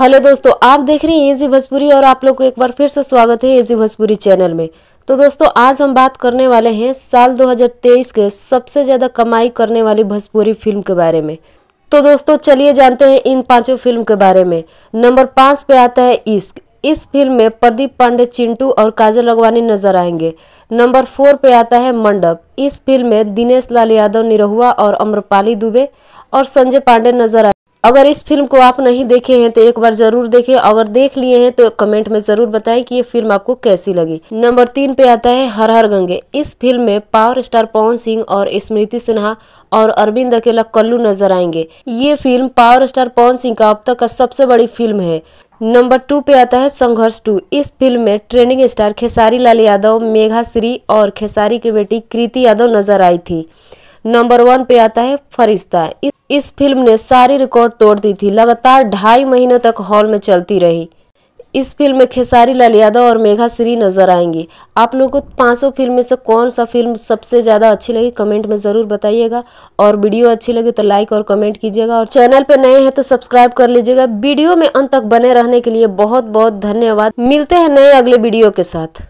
hello दोस्तों आप देख रहे हैं एजी भोजपुरी और आप लोग को एक बार फिर से स्वागत है एजी भोजपुरी चैनल में तो दोस्तों आज हम बात करने वाले हैं साल 2023 के सबसे ज़्यादा कमाई करने वाली भोजपुरी फिल्म के बारे में तो दोस्तों चलिए जानते हैं इन पांचों फिल्म के बारे में नंबर पांच पे आता है इश्क इस फिल्म में प्रदीप पांडे चिंटू और काजल अगवानी नजर आएंगे नंबर फोर पे आता है मंडप इस फिल्म में दिनेश लाल यादव निरहुआ और अम्रपाली दुबे और संजय पांडे नजर आएंगे अगर इस फिल्म को आप नहीं देखे हैं तो एक बार जरूर देखें अगर देख लिए हैं तो कमेंट में जरूर बताएं कि ये फिल्म आपको कैसी लगी नंबर तीन पे आता है हर हर गंगे इस फिल्म में पावर स्टार पवन सिंह और स्मृति सिन्हा और अरविंद अकेला कल्लू नजर आएंगे ये film power star Pawan Singh का अब तक का सबसे बड़ी फिल्म है नंबर टू पे आता है संघर्ष टू इस फिल्म में ट्रेनिंग स्टार खेसारी लाल यादव मेघा श्री और खेसारी की बेटी कृति यादव नजर आई थी नंबर वन पे आता है फरिश्ता इस इस फिल्म ने सारी रिकॉर्ड तोड़ दी थी लगातार ढाई महीने तक हॉल में चलती रही इस फिल्म में खेसारी लाल यादव और मेघा श्री नजर आएंगी आप लोगों को पांचों फिल्म में से कौन सा फिल्म सबसे ज़्यादा अच्छी लगी कमेंट में ज़रूर बताइएगा और वीडियो अच्छी लगी तो लाइक और कमेंट कीजिएगा और चैनल पर नए हैं तो सब्सक्राइब कर लीजिएगा वीडियो में अंत तक बने रहने के लिए बहुत बहुत धन्यवाद मिलते हैं नए अगले वीडियो के साथ